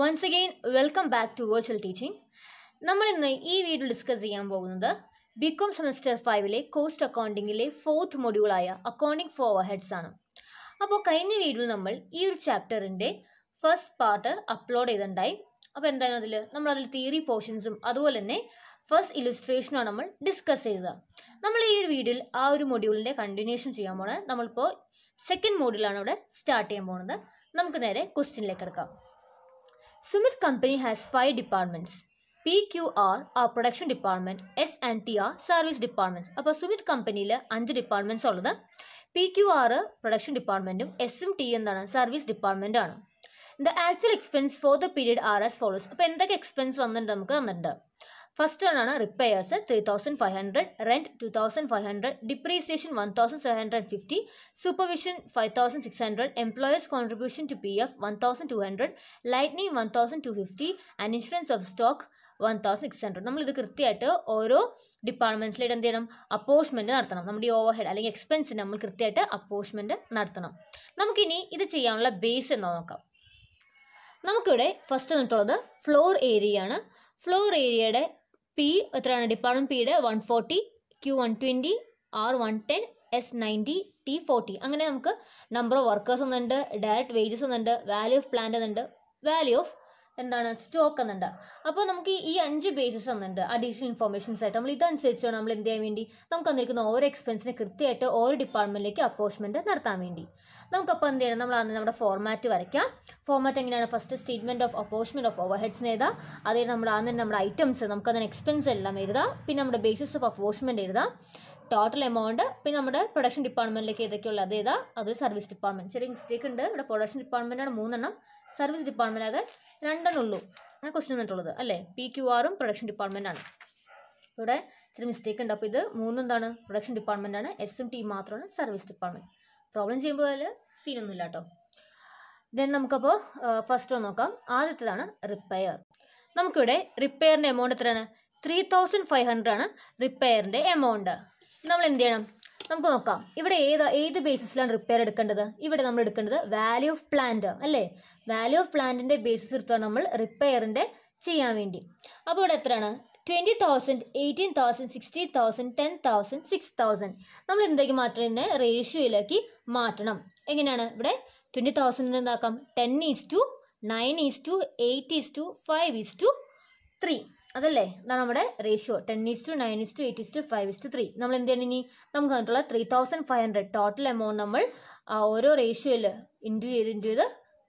Once again welcome back to virtual teaching നമ്മൾ ഇന്ന് ഈ വീഡിയോ ഡിസ്കസ് ചെയ്യാൻ പോകുന്നത് ബികോം സെമസ്റ്റർ ഫൈവിലെ കോസ്റ്റ് അക്കൗണ്ടിങ്ങിലെ ഫോർത്ത് മൊഡ്യൂളായ അക്കൗണ്ടിങ് ഫോർ ഹെഡ്സ് ആണ് അപ്പോൾ കഴിഞ്ഞ വീഡിയോയിൽ നമ്മൾ ഈ ഒരു ചാപ്റ്ററിൻ്റെ ഫസ്റ്റ് പാർട്ട് അപ്ലോഡ് ചെയ്തിട്ടുണ്ടായി അപ്പോൾ എന്താണ് അതിൽ നമ്മൾ അതിൽ തിയറി പോർഷൻസും അതുപോലെ തന്നെ ഫസ്റ്റ് ഇലുസ്ട്രേഷനാണ് നമ്മൾ ഡിസ്കസ് ചെയ്തത് നമ്മൾ ഈ ഒരു വീഡിയോയിൽ ആ ഒരു മൊഡ്യൂളിൻ്റെ കണ്ടിന്യൂഷൻ ചെയ്യാൻ പോകുന്നത് നമ്മളിപ്പോൾ സെക്കൻഡ് മോഡ്യൂളാണ് ഇവിടെ സ്റ്റാർട്ട് ചെയ്യാൻ പോകുന്നത് നമുക്ക് നേരെ ക്വസ്റ്റ്യനിലേക്ക് എടുക്കാം Sumit company has five departments. PQR ആ production department S and T are service departments അപ്പോൾ സുമിത് കമ്പനിയിൽ അഞ്ച് ഡിപ്പാർട്ട്മെന്റ്സ് ഉള്ളത് പി ക്യു ആർ പ്രൊഡക്ഷൻ ഡിപ്പാർട്ട്മെന്റും എസും ടി എന്താണ് സർവീസ് ഡിപ്പാർട്ട്മെന്റ് ആണ് the actual expense for the period are as follows അപ്പോൾ എന്തൊക്കെ എക്സ്പെൻസ് വന്നിട്ടുണ്ട് നമുക്ക് തന്നിട്ടുണ്ട് first one repairs three thousand five hundred rent two thousand five hundred depreciation one thousand seven hundred fifty supervision five thousand six hundred employees contribution to P F one thousand two hundred lighting one thousand two fifty and insurance of stock one thousand six hundred നമ്മൾ ഇത് കൃത്യമായിട്ട് ഓരോ ഡിപ്പാർട്ട്മെൻറ്റ്സിലായിട്ട് എന്ത് ചെയ്യണം അപ്പോഷ്മെൻറ്റ് നടത്തണം നമ്മുടെ ഈ over head അല്ലെങ്കിൽ എക്സ്പെൻസ് നമ്മൾ കൃത്യമായിട്ട് അപ്പോഷ്മെൻറ്റ് നടത്തണം നമുക്കിനി ഇത് ചെയ്യാനുള്ള ബേസ് എന്ന് നോക്കാം നമുക്കിവിടെ ഫസ്റ്റ് നിന്നിട്ടുള്ളത് ഫ്ലോർ ഏരിയ ആണ് ഫ്ലോർ ഏരിയയുടെ പി എത്രയാണ് ഡിപ്പാളും പിയുടെ one forty Q one twenty R one ten S ninety T forty അങ്ങനെ നമുക്ക് നമ്പർ ഓഫ് വർക്കേഴ്സ് ഒന്നുണ്ട് ഡയറക്റ്റ് വേജസ് ഒന്നുണ്ട് വാല്യൂ ഓഫ് പ്ലാന്റ് ഒന്നുണ്ട് വാല്യൂ ഓഫ് എന്താണ് സ്റ്റോക്ക് എന്നുണ്ട് അപ്പോൾ നമുക്ക് ഈ അഞ്ച് ബേസിസ് എന്നുണ്ട് അഡീഷണൽ ഇൻഫോർമേഷൻസ് ആയിട്ട് നമ്മൾ ഇതനുസരിച്ചാണ് നമ്മൾ എന്ത് ചെയ്യാൻ വേണ്ടി നമുക്ക് വന്നിരിക്കുന്ന ഓരോ എക്സ്പെൻസിനെ കൃത്യമായിട്ട് ഓരോ ഡിപ്പാർട്ട്മെൻറ്റിലേക്ക് അപ്പോഷ്മെൻറ്റ് നടത്താൻ വേണ്ടി നമുക്കപ്പോൾ എന്ത് ചെയ്യണം നമ്മൾ അന്ന് നമ്മുടെ ഫോർമാറ്റ് വരയ്ക്കാം ഫോർമാറ്റ് എങ്ങനെയാണ് first statement of apportionment of over ഹെഡ്സിന് എഴുതാം അതേ നമ്മൾ ആദ്യം നമ്മുടെ ഐറ്റംസ് നമുക്ക് അതിന് എക്സ്പെൻസ് എല്ലാം എഴുതാം പിന്നെ നമ്മുടെ ബേസിസ് ഓഫ് അപ്പോഷ്മെൻറ്റ് എഴുതാം ടോട്ടൽ എമൗണ്ട് പിന്നെ നമ്മുടെ പ്രൊഡക്ഷൻ ഡിപ്പാർട്ട്മെന്റിലേക്ക് ഏതൊക്കെയുള്ളത് ഏതാ അത് സർവീസ് ഡിപ്പാർട്ട്മെന്റ് ചെറിയ മിസ്റ്റേക്ക് ഉണ്ട് ഇവിടെ പ്രൊഡക്ഷൻ ഡിപ്പാർട്ട്മെന്റാണ് മൂന്നെണ്ണം സർവീസ് ഡിപ്പാർട്ട്മെൻറ്റാകെ രണ്ടെണ്ണം ഉള്ളൂ അങ്ങനെ ക്വസ്റ്റ്യൻ തന്നിട്ടുള്ളത് അല്ലേ പി ക്യു ആറും പ്രൊഡക്ഷൻ ഡിപ്പാർട്ട്മെന്റാണ് ഇവിടെ ചെറിയ മിസ്റ്റേക്ക് ഉണ്ട് അപ്പോൾ ഇത് മൂന്നെന്താണ് പ്രൊഡക്ഷൻ എസ് എം ടി മാത്രമാണ് സർവീസ് ഡിപ്പാർട്ട്മെന്റ് പ്രോബ്ലം ചെയ്യുമ്പോൾ അതിൽ ഇല്ല കേട്ടോ ദെൻ നമുക്കപ്പോൾ ഫസ്റ്റ് നോക്കാം ആദ്യത്തേതാണ് റിപ്പയർ നമുക്കിവിടെ റിപ്പയറിൻ്റെ എമൗണ്ട് എത്രയാണ് ത്രീ തൗസൻഡ് ഫൈവ് ഹൺഡ്രഡ് ആണ് റിപ്പയറിൻ്റെ എമൗണ്ട് നമ്മൾ എന്ത് ചെയ്യണം നമുക്ക് നോക്കാം ഇവിടെ ഏത് ഏത് ബേസിസിലാണ് റിപ്പയർ എടുക്കേണ്ടത് ഇവിടെ നമ്മൾ എടുക്കേണ്ടത് വാല്യൂ ഓഫ് പ്ലാന്റ് അല്ലേ വാല്യൂ ഓഫ് പ്ലാന്റിൻ്റെ ബേസിസ് എടുത്താണ് നമ്മൾ റിപ്പയറിൻ്റെ ചെയ്യാൻ വേണ്ടി അപ്പോൾ ഇവിടെ എത്രയാണ് twenty thousand eighteen thousand sixteen thousand ten thousand six thousand നമ്മൾ എന്തെങ്കിലും മാറ്റണം ഇതിനെ റേഷ്യോയിലേക്ക് മാറ്റണം എങ്ങനെയാണ് ഇവിടെ ട്വൻറ്റി തൗസൻഡിന് എന്താക്കാം ten is to nine is to eight is to five is to three അതല്ലേ ഇതാണ് നമ്മുടെ ratio ten is to nine is to eight is to five is to three നമ്മൾ എന്ത് ചെയ്യണം ഇനി നമുക്ക് തന്നിട്ടുള്ള three thousand five hundred total amount നമ്മൾ ഓരോ റേഷ്യോയിൽ ഇൻറ്റു ചെയ്ത് ഇൻറ്റു ചെയ്ത്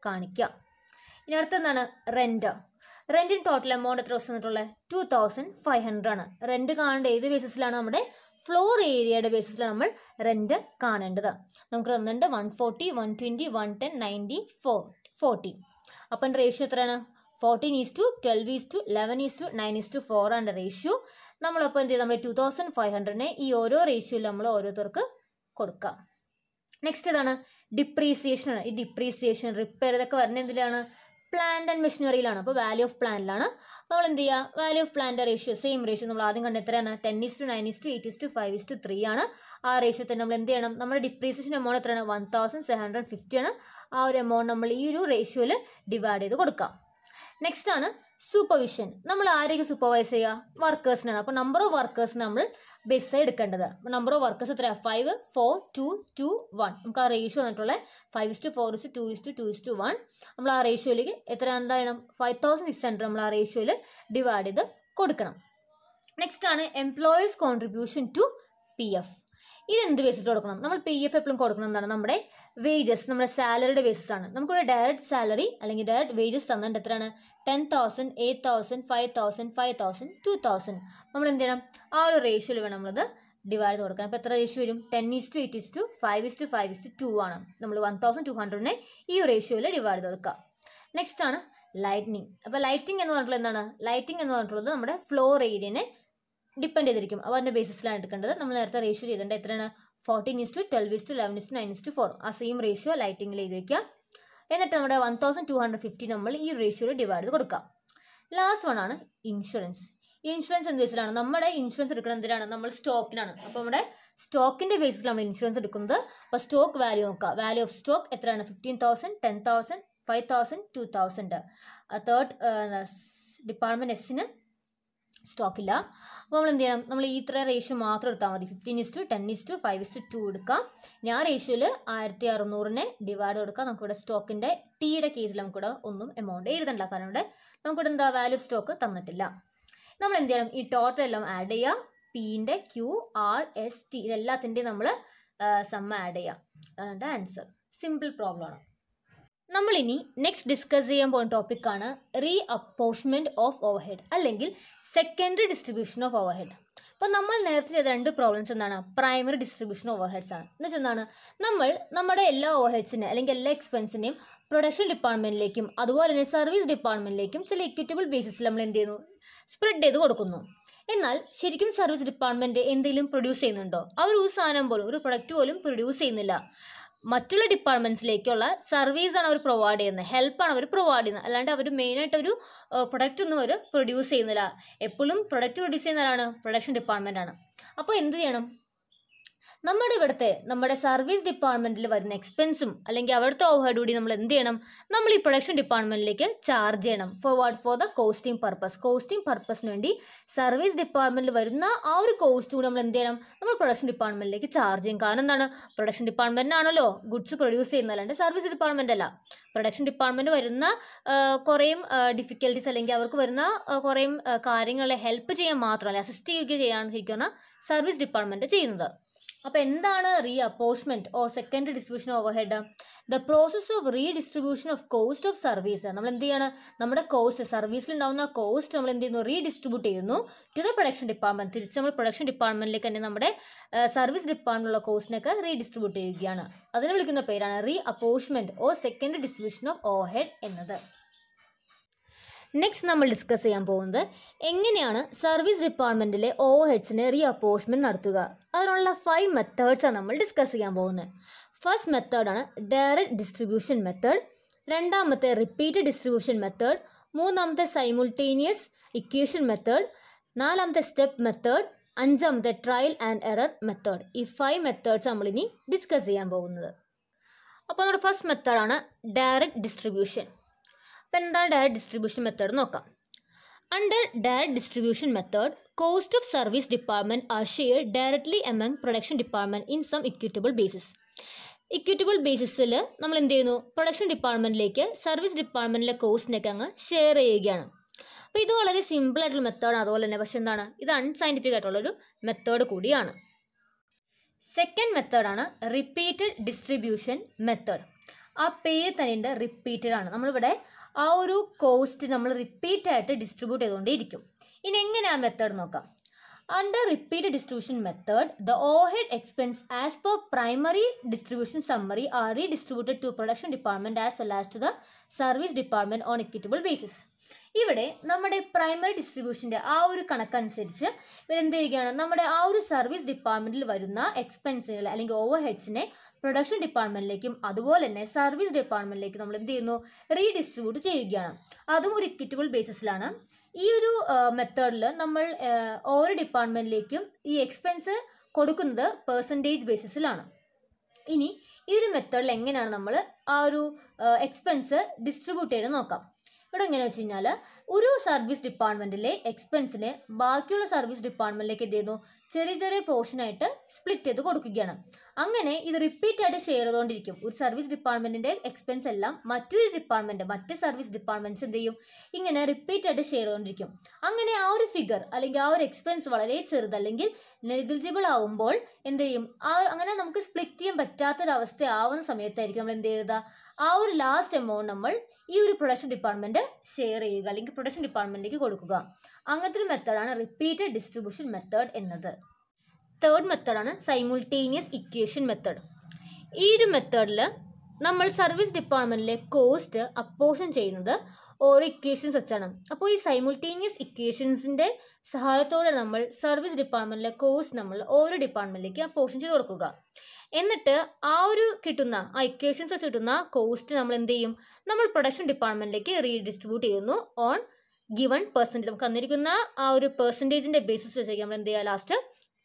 കാണിക്കാം ഇനി അടുത്ത എന്താണ് റെൻറ്റ് റെൻറ്റിന് ടോട്ടൽ എമൗണ്ട് എത്ര ദിവസം തന്നിട്ടുള്ളത് ടു തൗസൻഡ് ഫൈവ് ഹൺഡ്രഡ് ആണ് റെൻറ്റ് കാണേണ്ട ഏത് ബേസിസിലാണ് നമ്മുടെ ഫ്ലോർ ഏരിയയുടെ ബേസിസിലാണ് നമ്മൾ റെൻറ്റ് കാണേണ്ടത് നമുക്ക് തന്നിട്ടുണ്ട് one forty one twenty one ten ninety four forty അപ്പം റേഷ്യോ എത്രയാണ് fourteen is to twelve is to eleven is to nine is to four ആണ് റേഷ്യോ നമ്മളപ്പോൾ എന്ത് ചെയ്യും നമ്മൾ ടു തൗസൻഡ് ഫൈവ് ഹൺഡ്രഡിനെ ഈ ഓരോ റേഷ്യോയിൽ നമ്മൾ ഓരോരുത്തർക്ക് കൊടുക്കാം നെക്സ്റ്റ് ഇതാണ് ഡിപ്രീസിയേഷൻ ആണ് ഈ ഡിപ്രീസിയേഷൻ റിപ്പയർ ഇതൊക്കെ വരുന്ന എന്തിലാണ് പ്ലാന്റ് ആൻഡ് മെഷീനറിയിലാണ് അപ്പോൾ വാല്യൂ ഓഫ് പ്ലാന്റിലാണ് അപ്പോൾ എന്ത് ചെയ്യുക value of plant ratio same ratio നമ്മൾ ആദ്യം കണ്ട എത്രയാണ് ten is to nine is to eight is to five is to three ആണ് ആ റേഷ്യോ തന്നെ നമ്മൾ എന്ത് ചെയ്യണം നമ്മുടെ ഡിപ്രീസിയേഷൻ എമൗണ്ട് എത്രയാണ് one thousand seven hundred fifty ആണ് ആ ഒരു എമൗണ്ട് നമ്മൾ ഈ ഒരു റേഷ്യോയിൽ ഡിവൈഡ് ചെയ്ത് കൊടുക്കാം നെക്സ്റ്റ് ആണ് സൂപ്പർവിഷൻ നമ്മൾ ആരെയൊക്കെ സൂപ്പർവൈസ് ചെയ്യുക വർക്കേഴ്സിനാണ് അപ്പോൾ നമ്പർ ഓഫ് വർക്കേഴ്സ് നമ്മൾ ആയി എടുക്കേണ്ടത് നമ്പർ ഓഫ് വർക്കേഴ്സ് എത്രയാണ് five four two two one നമുക്ക് ആ റേഷ്യോ വന്നിട്ടുള്ളത് five is to four is to is to two one നമ്മൾ ആ റേഷ്യോയിലേക്ക് എത്ര എന്തായാലും ഫൈവ് തൗസൻഡ് സിക്സ് ഹൺഡ്രഡ് നമ്മൾ ആ റേഷ്യോയിൽ ഡിവൈഡ് ചെയ്ത് കൊടുക്കണം നെക്സ്റ്റ് ആണ് employees contribution to P F ഇത് എന്ത് ബേസിൽ കൊടുക്കണം നമ്മൾ പി എഫ് എപ്പോഴും കൊടുക്കണം എന്താണ് നമ്മുടെ വേജസ് നമ്മുടെ സാലറിയുടെ ബേസിസ് ആണ് നമുക്കിവിടെ ഡയറക്റ്റ് സാലറി അല്ലെങ്കിൽ ഡയറക്റ്റ് വേജസ് തന്നിട്ട് എത്രയാണ് ten thousand eight thousand five thousand five thousand two thousand നമ്മൾ എന്ത് ചെയ്യണം ആ ഒരു റേഷ്യോയിൽ വേണം നമ്മളത് ഡിവൈഡ് ചെയ്ത് കൊടുക്കണം അപ്പോൾ എത്ര റേഷ്യോ വരും ten is to eight is to five is to five is to two ആണ് നമ്മൾ വൺ തൗസൻഡ് ടു ഹൺഡ്രഡിനെ ഈ റേഷ്യോയിൽ ഡിവൈഡ് ചെയ്ത് കൊടുക്കുക നെക്സ്റ്റ് ആണ് ലൈറ്റിനിങ് അപ്പോൾ ലൈറ്റിംഗ് എന്ന് പറഞ്ഞിട്ടുള്ളത് എന്താണ് ലൈറ്റിംഗ് എന്ന് പറഞ്ഞിട്ടുള്ളത് നമ്മുടെ ഫ്ലോർ ഏരിയനെ ഡിപ്പെൻഡ് ചെയ്തിരിക്കും അപ്പോൾ അതിൻ്റെ ബേസിസിലാണ് എടുക്കേണ്ടത് നമ്മൾ നേരത്തെ റേഷ്യോ ചെയ്തിട്ടുണ്ട് എത്രയാണ് fourteen is to twelve is to eleven is to nine is to four ആ സെയിം റേഷ്യോ ലൈറ്റിങ്ങിൽ ചെയ്ത് വയ്ക്കുക എന്നിട്ട് നമ്മുടെ one thousand two hundred fifty നമ്മൾ ഈ റേഷ്യോയിൽ ഡിവൈഡ് ചെയ്ത് കൊടുക്കുക ലാസ്റ്റ് വൺ ആണ് ഇൻഷുറൻസ് ഇൻഷുറൻസ് എന്ത് ബേസിലാണ് നമ്മുടെ ഇൻഷുറൻസ് എടുക്കുന്നത് എന്തിനാണ് നമ്മൾ സ്റ്റോക്കിനാണ് അപ്പോൾ നമ്മുടെ സ്റ്റോക്കിൻ്റെ ബേസിലാണ് നമ്മൾ ഇൻഷുറൻസ് എടുക്കുന്നത് അപ്പോൾ സ്റ്റോക്ക് വാല്യൂ നോക്കുക വാല്യൂ ഓഫ് സ്റ്റോക്ക് എത്രയാണ് fifteen thousand ten thousand five thousand two thousand third department എസിന് സ്റ്റോക്കില്ല അപ്പോൾ നമ്മൾ എന്ത് ചെയ്യണം നമ്മൾ ഈ ഇത്ര റേഷ്യോ മാത്രം എടുത്താൽ മതി fifteen is to ten is to five is to two എടുക്കാം ഞാൻ റേഷ്യോയിൽ ആയിരത്തി അറുന്നൂറിനെ ഡിവൈഡ് കൊടുക്കാം നമുക്കിവിടെ സ്റ്റോക്കിൻ്റെ ടീയുടെ കേസിൽ നമുക്കിവിടെ ഒന്നും എമൗണ്ട് എഴുതണ്ട കാരണം ഇവിടെ നമുക്കിവിടെ എന്താ വാല്യൂ ഓഫ് സ്റ്റോക്ക് തന്നിട്ടില്ല നമ്മൾ എന്ത് ചെയ്യണം ഈ ടോട്ടൽ എല്ലാം ആഡ് ചെയ്യുക പിൻ്റെ ക്യു ആർ എസ് ടി ഇതെല്ലാത്തിൻ്റെയും നമ്മൾ സമ്മ ആഡ് ചെയ്യുക അതാണ് ആൻസർ സിമ്പിൾ പ്രോബ്ലമാണ് നമ്മൾ ഇനി നെക്സ്റ്റ് ഡിസ്കസ് ചെയ്യാൻ പോകുന്ന ടോപ്പിക്കാണ് റീ അപ്പോഷ്മെൻറ്റ് ഓഫ് ഓവർഹെഡ് അല്ലെങ്കിൽ സെക്കൻഡറി ഡിസ്ട്രിബ്യൂഷൻ ഓഫ് ഓവർഹെഡ് അപ്പോൾ നമ്മൾ നേരത്തെ ചെയ്ത രണ്ട് പ്രോബ്ലംസ് എന്താണ് പ്രൈമറി ഡിസ്ട്രിബ്യൂഷൻ ഓവർഹെഡ്സ് ആണ് എന്ന് വെച്ചാൽ എന്താണ് നമ്മൾ നമ്മുടെ എല്ലാ ഓവർഹെഡ്സിൻ്റെ അല്ലെങ്കിൽ എല്ലാ എക്സ്പെൻസിനെയും പ്രൊഡക്ഷൻ ഡിപ്പാർട്ട്മെൻറ്റിലേക്കും അതുപോലെ തന്നെ സർവീസ് ഡിപ്പാർട്ട്മെൻറ്റിലേക്കും ചില ഇക്വിറ്റബിൾ ബേസിസിൽ നമ്മൾ എന്ത് ചെയ്യുന്നു സ്പ്രെഡ് ചെയ്ത് കൊടുക്കുന്നു എന്നാൽ ശരിക്കും സർവീസ് ഡിപ്പാർട്ട്മെൻറ്റ് എന്തെങ്കിലും പ്രൊഡ്യൂസ് ചെയ്യുന്നുണ്ടോ അവർ ഒരു സാധനം പോലും ഒരു പ്രൊഡക്റ്റ് പോലും പ്രൊഡ്യൂസ് ചെയ്യുന്നില്ല മറ്റുള്ള ഡിപ്പാർട്ട്മെന്റ്സിലേക്കുള്ള സർവീസ് ആണ് അവർ പ്രൊവൈഡ് ചെയ്യുന്നത് ഹെൽപ്പാണ് അവർ പ്രൊവൈഡ് ചെയ്യുന്നത് അല്ലാണ്ട് അവർ മെയിനായിട്ട് ഒരു പ്രൊഡക്റ്റ് ഒന്നും അവർ പ്രൊഡ്യൂസ് ചെയ്യുന്നില്ല എപ്പോഴും പ്രൊഡക്റ്റ് പ്രൊഡ്യൂസ് ചെയ്യുന്നതാണ് പ്രൊഡക്ഷൻ ഡിപ്പാർട്ട്മെൻ്റ് ആണ് അപ്പോൾ എന്ത് ചെയ്യണം നമ്മുടെ ഇവിടുത്തെ നമ്മുടെ സർവീസ് ഡിപ്പാർട്ട്മെന്റിൽ വരുന്ന എക്സ്പെൻസും അല്ലെങ്കിൽ അവിടുത്തെ ഓവർ കൂടി നമ്മൾ എന്ത് ചെയ്യണം നമ്മൾ ഈ പ്രൊഡക്ഷൻ ഡിപ്പാർട്ട്മെന്റിലേക്ക് ചാർജ് ചെയ്യണം for what for the costing purpose costing പർപ്പസിന് വേണ്ടി സർവീസ് ഡിപ്പാർട്ട്മെന്റിൽ വരുന്ന ആ ഒരു കോസ്റ്റ് കൂടി നമ്മൾ എന്ത് ചെയ്യണം നമ്മൾ പ്രൊഡക്ഷൻ ഡിപ്പാർട്ട്മെന്റിലേക്ക് ചാർജ് ചെയ്യും കാരണം എന്താണ് പ്രൊഡക്ഷൻ ഡിപ്പാർട്ട്മെൻറ്റിനാണല്ലോ ഗുഡ്സ് പ്രൊഡ്യൂസ് ചെയ്യുന്നത് അല്ലാണ്ട് സർവീസ് ഡിപ്പാർട്ട്മെന്റ് അല്ല പ്രൊഡക്ഷൻ ഡിപ്പാർട്ട്മെന്റ് വരുന്ന കുറേയും ഡിഫിക്കൽട്ടീസ് അല്ലെങ്കിൽ അവർക്ക് വരുന്ന കുറേയും കാര്യങ്ങളെ ഹെൽപ്പ് ചെയ്യാൻ മാത്രമല്ല അസിസ്റ്റ് ചെയ്യുകയോ ചെയ്യാൻ സർവീസ് ഡിപ്പാർട്ട്മെന്റ് ചെയ്യുന്നത് അപ്പോൾ എന്താണ് reapportionment or second distribution overhead the process of redistribution of cost of service നമ്മൾ എന്ത് ചെയ്യണം നമ്മുടെ കോസ്റ്റ് സർവീസിലുണ്ടാവുന്ന കോസ്റ്റ് നമ്മൾ എന്ത് ചെയ്യുന്നു റീഡിസ്ട്രിബ്യൂട്ട് ചെയ്യുന്നു ടു ദ പ്രൊഡക്ഷൻ ഡിപ്പാർട്ട്മെന്റ് തിരിച്ച് നമ്മൾ പ്രൊഡക്ഷൻ ഡിപ്പാർട്ട്മെന്റിലേക്ക് തന്നെ നമ്മുടെ സർവീസ് ഡിപ്പാർട്ട്മെൻറ്റിലുള്ള കോസ്റ്റിനൊക്കെ റീഡിസ്ട്രിബ്യൂട്ട് ചെയ്യുകയാണ് അതിനെ വിളിക്കുന്ന പേരാണ് reapportionment or second distribution of overhead എന്നത് നെക്സ്റ്റ് നമ്മൾ ഡിസ്കസ് ചെയ്യാൻ പോകുന്നത് എങ്ങനെയാണ് സർവീസ് ഡിപ്പാർട്ട്മെൻറ്റിലെ ഓ ഹെഡ്സിനെ റീ അപ്പോഷ്മെൻറ്റ് നടത്തുക അതിനുള്ള ഫൈവ് മെത്തേഡ്സാണ് നമ്മൾ ഡിസ്കസ് ചെയ്യാൻ പോകുന്നത് ഫസ്റ്റ് മെത്തേഡാണ് ഡയറക്റ്റ് ഡിസ്ട്രിബ്യൂഷൻ മെത്തേഡ് രണ്ടാമത്തെ റിപ്പീറ്റ് ഡിസ്ട്രിബ്യൂഷൻ മെത്തേഡ് മൂന്നാമത്തെ സൈമുൾട്ടേനിയസ് ഇക്വേഷൻ മെത്തേഡ് നാലാമത്തെ സ്റ്റെപ്പ് മെത്തേഡ് അഞ്ചാമത്തെ ട്രയൽ ആൻഡ് എറർ മെത്തേഡ് ഈ ഫൈവ് മെത്തേഡ്സ് നമ്മളിനി ഡിസ്കസ് ചെയ്യാൻ പോകുന്നത് അപ്പോൾ നമ്മുടെ ഫസ്റ്റ് മെത്തേഡാണ് ഡയറക്റ്റ് ഡിസ്ട്രിബ്യൂഷൻ അപ്പം എന്താണ് ഡയറക്റ്റ് ഡിസ്ട്രിബ്യൂഷൻ മെത്തേഡ് നോക്കാം under direct distribution method cost of service department ആ share directly among production department in some equitable basis equitable ബേസിസിൽ നമ്മൾ എന്ത് ചെയ്യുന്നു പ്രൊഡക്ഷൻ ഡിപ്പാർട്ട്മെൻറ്റിലേക്ക് സർവീസ് ഡിപ്പാർട്ട്മെൻറ്റിലെ കോസ്റ്റിനൊക്കെ അങ്ങ് ഷെയർ ചെയ്യുകയാണ് അപ്പോൾ ഇത് വളരെ സിമ്പിൾ ആയിട്ടുള്ള മെത്തേഡാണ് അതുപോലെ തന്നെ പക്ഷേ എന്താണ് ഇത് അൺസൈൻറ്റിഫിക് ആയിട്ടുള്ളൊരു മെത്തേഡ് കൂടിയാണ് സെക്കൻഡ് മെത്തേഡാണ് റിപ്പീറ്റഡ് ഡിസ്ട്രിബ്യൂഷൻ മെത്തേഡ് ആ പേര് തന്നെ റിപ്പീറ്റഡ് ആണ് നമ്മളിവിടെ ആ ഒരു കോസ്റ്റ് നമ്മൾ റിപ്പീറ്റ് ആയിട്ട് ഡിസ്ട്രിബ്യൂട്ട് ചെയ്തുകൊണ്ടേയിരിക്കും ഇനി എങ്ങനെ ആ മെത്തേഡ് നോക്കാം under repeat distribution method the head expense as per primary distribution summary are distributed to production department as well as to the service department on equitable basis ഇവിടെ നമ്മുടെ primary ഡിസ്ട്രിബ്യൂഷൻ്റെ ആ ഒരു കണക്കനുസരിച്ച് ഇവരെന്ത് ചെയ്യുകയാണ് നമ്മുടെ ആ ഒരു സർവീസ് ഡിപ്പാർട്ട്മെൻറ്റിൽ വരുന്ന എക്സ്പെൻസുകൾ അല്ലെങ്കിൽ ഓവർ ഹെഡ്സിനെ പ്രൊഡക്ഷൻ ഡിപ്പാർട്ട്മെൻറ്റിലേക്കും അതുപോലെ തന്നെ സർവീസ് ഡിപ്പാർട്ട്മെൻറ്റിലേക്കും നമ്മൾ എന്ത് ചെയ്യുന്നു റീഡിസ്ട്രിബ്യൂട്ട് ചെയ്യുകയാണ് അതും ഒരു ഇക്വിറ്റബിൾ ബേസിസിലാണ് ഈ ഒരു മെത്തേഡിൽ നമ്മൾ ഓരോ ഡിപ്പാർട്ട്മെൻറ്റിലേക്കും ഈ എക്സ്പെൻസ് കൊടുക്കുന്നത് പെർസെൻറ്റേജ് ബേസിസിലാണ് ഇനി ഈ ഒരു മെത്തേഡിൽ എങ്ങനെയാണ് നമ്മൾ ആ ഒരു എക്സ്പെൻസ് ഡിസ്ട്രിബ്യൂട്ട് ചെയ്ത് നോക്കാം ഇവിടെ എങ്ങനെയാണെന്ന് വെച്ച് കഴിഞ്ഞാൽ ഒരു സർവീസ് ഡിപ്പാർട്ട്മെന്റിലെ എക്സ്പെൻസിനെ ബാക്കിയുള്ള സർവീസ് ഡിപ്പാർട്ട്മെന്റിലേക്ക് എന്ത് ചെയ്യുന്നു ചെറിയ ചെറിയ പോർഷനായിട്ട് സ്പ്ലിറ്റ് ചെയ്ത് കൊടുക്കുകയാണ് അങ്ങനെ ഇത് റിപ്പീറ്റ് ആയിട്ട് ഷെയർ ചെയ്തുകൊണ്ടിരിക്കും ഒരു സർവീസ് ഡിപ്പാർട്ട്മെന്റിന്റെ എക്സ്പെൻസ് എല്ലാം മറ്റൊരു ഡിപ്പാർട്ട്മെന്റ് മറ്റ് സർവീസ് ഡിപ്പാർട്ട്മെന്റ്സ് എന്ത് ചെയ്യും ഇങ്ങനെ റിപ്പീറ്റ് ആയിട്ട് ഷെയർ ചെയ്തുകൊണ്ടിരിക്കും അങ്ങനെ ആ ഒരു ഫിഗർ അല്ലെങ്കിൽ ആ ഒരു എക്സ്പെൻസ് വളരെ ചെറുത് അല്ലെങ്കിൽ നെഗ്ലിജിബിൾ ആവുമ്പോൾ എന്ത് ചെയ്യും ആ അങ്ങനെ നമുക്ക് സ്പ്ലിറ്റ് ചെയ്യാൻ പറ്റാത്തൊരവസ്ഥ ആവുന്ന സമയത്തായിരിക്കും നമ്മൾ എന്ത് ചെയ്യരുത് ആ ഒരു ലാസ്റ്റ് എമൗണ്ട് നമ്മൾ ഈ ഒരു പ്രൊഡക്ഷൻ ഡിപ്പാർട്ട്മെന്റ് ഷെയർ ചെയ്യുക അല്ലെങ്കിൽ പ്രൊഡക്ഷൻ ഡിപ്പാർട്ട്മെന്റിലേക്ക് കൊടുക്കുക അങ്ങനത്തെ ഒരു മെത്തേഡാണ് റിപ്പീറ്റഡ് ഡിസ്ട്രിബ്യൂഷൻ മെത്തേഡ് എന്നത് തേർഡ് മെത്തേഡാണ് സൈമുൾട്ടേനിയസ് ഇക്വേഷൻ മെത്തേഡ് ഈ ഒരു മെത്തേഡിൽ നമ്മൾ സർവീസ് ഡിപ്പാർട്ട്മെന്റിലെ കോസ്റ്റ് അപ്പോഷൻ ചെയ്യുന്നത് ഓരോ ഇക്വേഷൻസ് വെച്ചാണ് അപ്പോൾ ഈ സൈമുൾട്ടേനിയസ് ഇക്വേഷൻസിൻ്റെ സഹായത്തോടെ നമ്മൾ സർവീസ് ഡിപ്പാർട്ട്മെന്റിലെ കോസ്റ്റ് നമ്മൾ ഓരോ ഡിപ്പാർട്ട്മെന്റിലേക്ക് അപ്പോഷൻ ചെയ്ത് കൊടുക്കുക എന്നിട്ട് ആ ഒരു കിട്ടുന്ന ആ ഇക്വേഷൻസ് വെച്ച് കിട്ടുന്ന കോസ്റ്റ് നമ്മൾ എന്ത് ചെയ്യും നമ്മൾ പ്രൊഡക്ഷൻ ഡിപ്പാർട്ട്മെന്റിലേക്ക് റീഡിസ്ട്രിബ്യൂട്ട് ചെയ്യുന്നു ഓൺ ഗിവൺ പെർസെൻറ്റേജ് നമുക്ക് തന്നിരിക്കുന്ന ആ ഒരു പെർസെൻറ്റേജിന്റെ ബേസിസ് വെച്ചായിരിക്കും നമ്മൾ എന്ത് ചെയ്യുക ലാസ്റ്റ്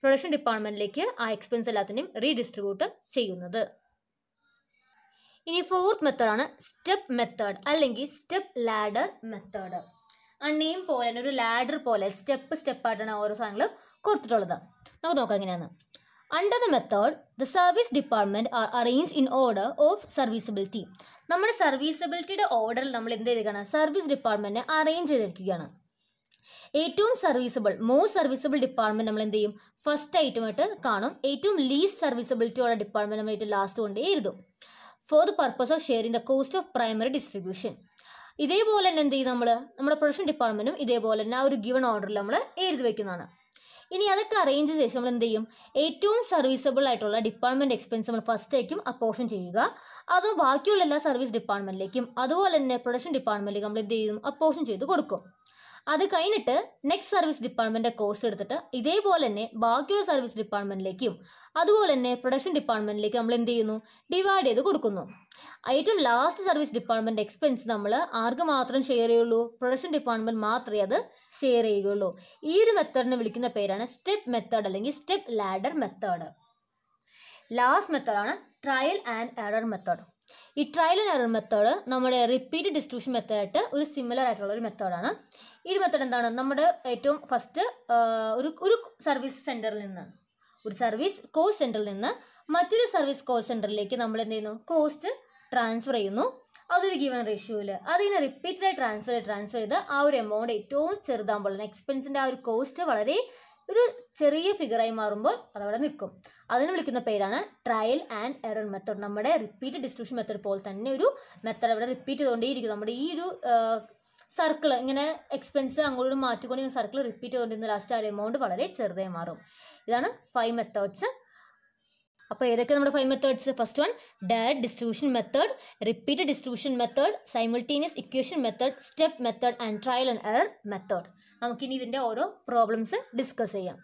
പ്രൊഡക്ഷൻ ഡിപ്പാർട്ട്മെന്റിലേക്ക് ആ എക്സ്പെൻസ് എല്ലാത്തിനെയും റീഡിസ്ട്രിബ്യൂട്ട് ചെയ്യുന്നത് ഇനി ഫോർത്ത് മെത്തേഡാണ് സ്റ്റെപ്പ് മെത്തേഡ് അല്ലെങ്കിൽ സ്റ്റെപ്പ് ലാഡർ മെത്തേഡ് അണ്ണിയും പോലെ ഒരു ലാഡർ പോലെ സ്റ്റെപ്പ് സ്റ്റെപ്പായിട്ടാണ് ഓരോ സാധനങ്ങൾ കൊടുത്തിട്ടുള്ളത് നമുക്ക് നോക്കാം എങ്ങനെയാണ് under the method the service department are arrange in order of serviceability നമ്മുടെ സർവീസബിലിറ്റിയുടെ ഓർഡറിൽ നമ്മൾ എന്ത് ചെയ്തിരിക്കുകയാണ് സർവീസ് ഡിപ്പാർട്ട്മെൻറ്റിനെ അറേഞ്ച് ചെയ്തിരിക്കുകയാണ് ഏറ്റവും സർവീസബിൾ മോസ്റ്റ് സർവീസബിൾ ഡിപ്പാർട്ട്മെന്റ് നമ്മൾ എന്ത് ചെയ്യും ഫസ്റ്റ് ആയിട്ടുമായിട്ട് കാണും ഏറ്റവും ലീസ്റ്റ് സർവീസബിലിറ്റി ഉള്ള ഡിപ്പാർട്ട്മെൻറ്റ് നമ്മൾ ലാസ്റ്റ് കൊണ്ട് എഴുതും for the purpose of sharing the cost of primary distribution ഇതേപോലെ തന്നെ എന്ത് ചെയ്യും നമ്മൾ നമ്മുടെ പ്രൊഡക്ഷൻ ഡിപ്പാർട്ട്മെൻറ്റും ഇതേപോലെ തന്നെ ആ ഒരു ഗിവൺ ഓർഡറിൽ നമ്മൾ എഴുതി വയ്ക്കുന്നതാണ് ഇനി അതൊക്കെ അറേഞ്ച് ചെയ്ത് നമ്മൾ എന്ത് ചെയ്യും ഏറ്റവും സർവീസബിൾ ആയിട്ടുള്ള ഡിപ്പാർട്ട്മെന്റ് എക്സ്പെൻസ് നമ്മൾ ഫസ്റ്റ് ആയിരിക്കും അപ്പോർഷൻ ചെയ്യുക അതോ ബാക്കിയുള്ള എല്ലാ സർവീസ് ഡിപ്പാർട്ട്മെന്റിലേക്കും അതുപോലെ തന്നെ പ്രൊഡക്ഷൻ ഡിപ്പാർട്ട്മെന്റിലേക്കും നമ്മൾ എന്ത് ചെയ്യും അപ്പോർഷൻ ചെയ്ത് കൊടുക്കും അത് കഴിഞ്ഞിട്ട് നെക്സ്റ്റ് സർവീസ് ഡിപ്പാർട്ട്മെൻറ്റ് കോഴ്സ് എടുത്തിട്ട് ഇതേപോലെ തന്നെ ബാക്കിയുള്ള സർവീസ് ഡിപ്പാർട്ട്മെൻറ്റിലേക്കും അതുപോലെ തന്നെ പ്രൊഡക്ഷൻ ഡിപ്പാർട്ട്മെൻറ്റിലേക്ക് നമ്മൾ എന്ത് ചെയ്യുന്നു ഡിവൈഡ് ചെയ്ത് കൊടുക്കുന്നു ഏറ്റവും ലാസ്റ്റ് സർവീസ് ഡിപ്പാർട്ട്മെന്റ് എക്സ്പെൻസ് നമ്മൾ ആർക്ക് മാത്രം ഷെയർ ചെയ്യുള്ളൂ പ്രൊഡക്ഷൻ ഡിപ്പാർട്ട്മെൻറ്റ് മാത്രമേ അത് ഷെയർ ചെയ്യുകയുള്ളൂ ഈ ഒരു മെത്തേഡിനെ വിളിക്കുന്ന പേരാണ് സ്റ്റെപ്പ് മെത്തേഡ് അല്ലെങ്കിൽ സ്റ്റെപ്പ് ലാഡർ മെത്തേഡ് ലാസ്റ്റ് മെത്തേഡാണ് ട്രയൽ ആൻഡ് എറർ മെത്തേഡ് ഈ ട്രയൽ ആൻഡ് എറർ മെത്തേഡ് നമ്മുടെ റിപ്പീറ്റ് ഡിസ്ട്രിബ്യൂഷൻ മെത്തേഡായിട്ട് ഒരു സിമിലർ ആയിട്ടുള്ള ഒരു മെത്തേഡാണ് ഈ മെത്തേഡ് എന്താണ് നമ്മുടെ ഏറ്റവും ഫസ്റ്റ് ഒരു ഒരു സർവീസ് സെൻറ്ററിൽ നിന്ന് ഒരു സർവീസ് കോൾ സെൻറ്ററിൽ നിന്ന് മറ്റൊരു സർവീസ് കോൾ സെൻറ്ററിലേക്ക് നമ്മൾ എന്ത് ചെയ്യുന്നു കോസ്റ്റ് ട്രാൻസ്ഫർ ചെയ്യുന്നു അതൊരു ഗിവൻ റേഷ്യോയിൽ അതിന് റിപ്പീറ്റഡായി ട്രാൻസ്ഫർ ട്രാൻസ്ഫർ ചെയ്ത് ആ ഒരു എമൗണ്ട് ഏറ്റവും ചെറുതാകുമ്പോൾ എക്സ്പെൻസിൻ്റെ ആ ഒരു കോസ്റ്റ് വളരെ ഒരു ചെറിയ ഫിഗറായി മാറുമ്പോൾ അതവിടെ നിൽക്കും അതിനെ വിളിക്കുന്ന പേരാണ് ട്രയൽ ആൻഡ് എറർ മെത്തേഡ് നമ്മുടെ റിപ്പീറ്റ് ഡിസ്ട്രിബ്യൂഷൻ മെത്തേഡ് പോലെ തന്നെ ഒരു മെത്തേഡ് അവിടെ റിപ്പീറ്റ് ചെയ്തുകൊണ്ടേയിരിക്കും നമ്മുടെ ഈ ഒരു സർക്കിൾ ഇങ്ങനെ എക്സ്പെൻസ് അങ്ങോട്ടും മാറ്റിക്കൊണ്ട് സർക്കിൾ റിപ്പീറ്റ് ചെയ്തുകൊണ്ടിരുന്ന ലാസ്റ്റ് ആ ഒരു എമൗണ്ട് വളരെ ചെറുതായി മാറും ഇതാണ് ഫൈവ് മെത്തേഡ്സ് അപ്പോൾ ഏതൊക്കെ നമ്മുടെ five methods first one direct distribution method repeat distribution method simultaneous equation method step method and trial and error method നമുക്കിനി ഇതിൻ്റെ ഓരോ പ്രോബ്ലംസ് ഡിസ്കസ് ചെയ്യാം